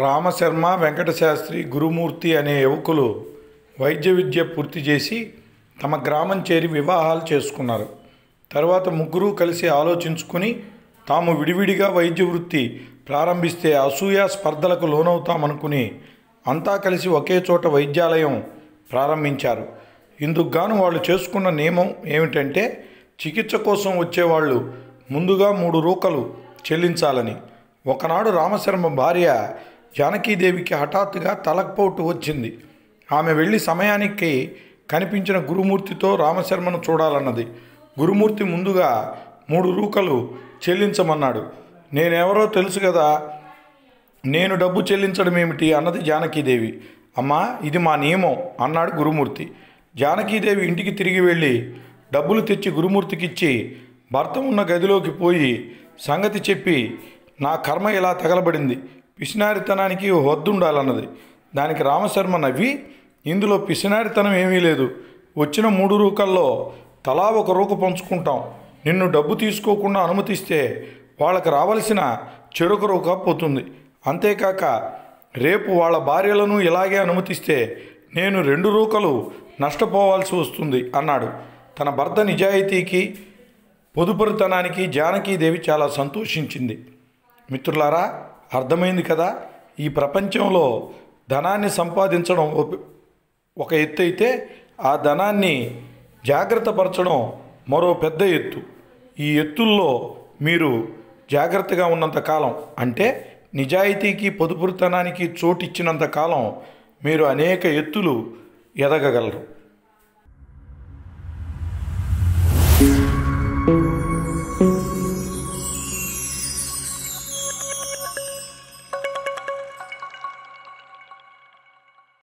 రామశర్మ వెంకటశాస్త్రి గురుమూర్తి అనే యువకులు వైద్య విద్య పూర్తి చేసి తమ గ్రామం చేరి వివాహాలు చేసుకున్నారు తర్వాత ముగ్గురు కలిసి ఆలోచించుకుని తాము విడివిడిగా వైద్య వృత్తి ప్రారంభిస్తే అసూయ స్పర్ధలకు లోనవుతామనుకుని అంతా కలిసి ఒకే చోట వైద్యాలయం ప్రారంభించారు ఇందుకు గాను వాళ్ళు చేసుకున్న నియమం ఏమిటంటే చికిత్స కోసం వచ్చేవాళ్ళు ముందుగా మూడు రూకలు చెల్లించాలని ఒకనాడు రామశర్మ భార్య జానకీదేవికి హఠాత్తుగా తలకపోటు వచ్చింది ఆమె వెళ్ళి సమయానికి కనిపించిన గురుమూర్తితో రామశర్మను చూడాలన్నది గురుమూర్తి ముందుగా మూడు రూకలు చెల్లించమన్నాడు నేనెవరో తెలుసు కదా నేను డబ్బు చెల్లించడం ఏమిటి అన్నది జానకీదేవి అమ్మా ఇది మా నియమం అన్నాడు గురుమూర్తి జానకీదేవి ఇంటికి తిరిగి వెళ్ళి డబ్బులు తెచ్చి గురుమూర్తికిచ్చి భర్త ఉన్న గదిలోకి పోయి సంగతి చెప్పి నా కర్మ ఇలా తగలబడింది పిసినారితనానికి వద్దు ఉండాలన్నది దానికి రామశర్మ నవ్వి ఇందులో పిసినారితనం ఏమీ లేదు వచ్చిన మూడు రూకల్లో తలా ఒక రూక పంచుకుంటాం నిన్ను డబ్బు తీసుకోకుండా అనుమతిస్తే వాళ్ళకి రావలసిన చెరుకు రూక పోతుంది అంతేకాక రేపు వాళ్ళ భార్యలను ఇలాగే అనుమతిస్తే నేను రెండు రూకలు నష్టపోవాల్సి వస్తుంది అన్నాడు తన భర్త నిజాయితీకి పొదుపరితనానికి జానకీదేవి చాలా సంతోషించింది మిత్రులారా అర్థమైంది కదా ఈ ప్రపంచంలో ధనాన్ని సంపాదించడం ఒక ఎత్తు అయితే ఆ ధనాన్ని జాగ్రత్తపరచడం మరో పెద్ద ఎత్తు ఈ ఎత్తుల్లో మీరు జాగ్రత్తగా ఉన్నంత కాలం అంటే నిజాయితీకి పొదుపుతనానికి చోటిచ్చినంత కాలం మీరు అనేక ఎత్తులు ఎదగగలరు